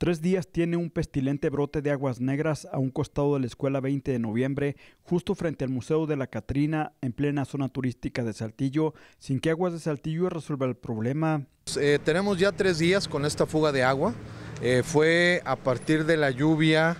Tres días tiene un pestilente brote de aguas negras a un costado de la escuela 20 de noviembre, justo frente al Museo de la Catrina, en plena zona turística de Saltillo, sin que Aguas de Saltillo resuelva el problema. Eh, tenemos ya tres días con esta fuga de agua. Eh, fue a partir de la lluvia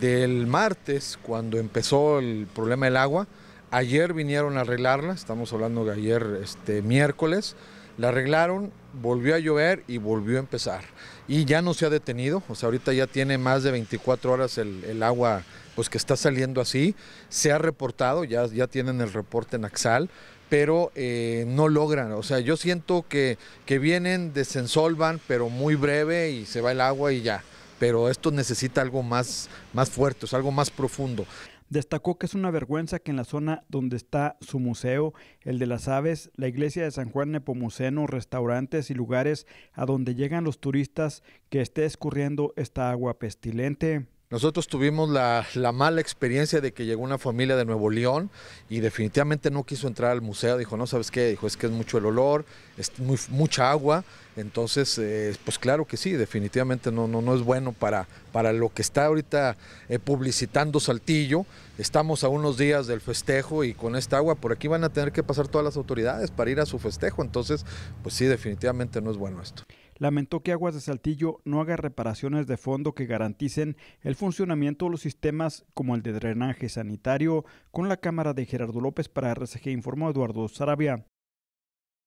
del martes cuando empezó el problema del agua. Ayer vinieron a arreglarla, estamos hablando de ayer este, miércoles. La arreglaron, volvió a llover y volvió a empezar. Y ya no se ha detenido, o sea, ahorita ya tiene más de 24 horas el, agua pues que está saliendo así. Se ha reportado, ya, ya tienen el reporte en Axal, pero eh, no logran. O sea, yo siento que, que vienen, desensolvan, pero muy breve y se va el agua y ya. Pero esto necesita algo más, más fuerte, algo más profundo. Destacó que es una vergüenza que en la zona donde está su museo, el de las aves, la iglesia de San Juan Nepomuceno, restaurantes y lugares a donde llegan los turistas, que esté escurriendo esta agua pestilente. Nosotros tuvimos la, mala experiencia de que llegó una familia de Nuevo León y definitivamente no quiso entrar al museo. Dijo, no, ¿sabes qué? Dijo, es que es mucho el olor, es mucha agua. Entonces, eh, pues claro que sí, definitivamente no, no, es bueno para, para lo que está ahorita eh, publicitando Saltillo. Estamos a unos días del festejo y con esta agua por aquí van a tener que pasar todas las autoridades para ir a su festejo. Entonces, pues sí, definitivamente no es bueno esto lamentó que Aguas de Saltillo no haga reparaciones de fondo que garanticen el funcionamiento de los sistemas como el de drenaje sanitario con la Cámara de Gerardo López para RCG informó Eduardo Sarabia.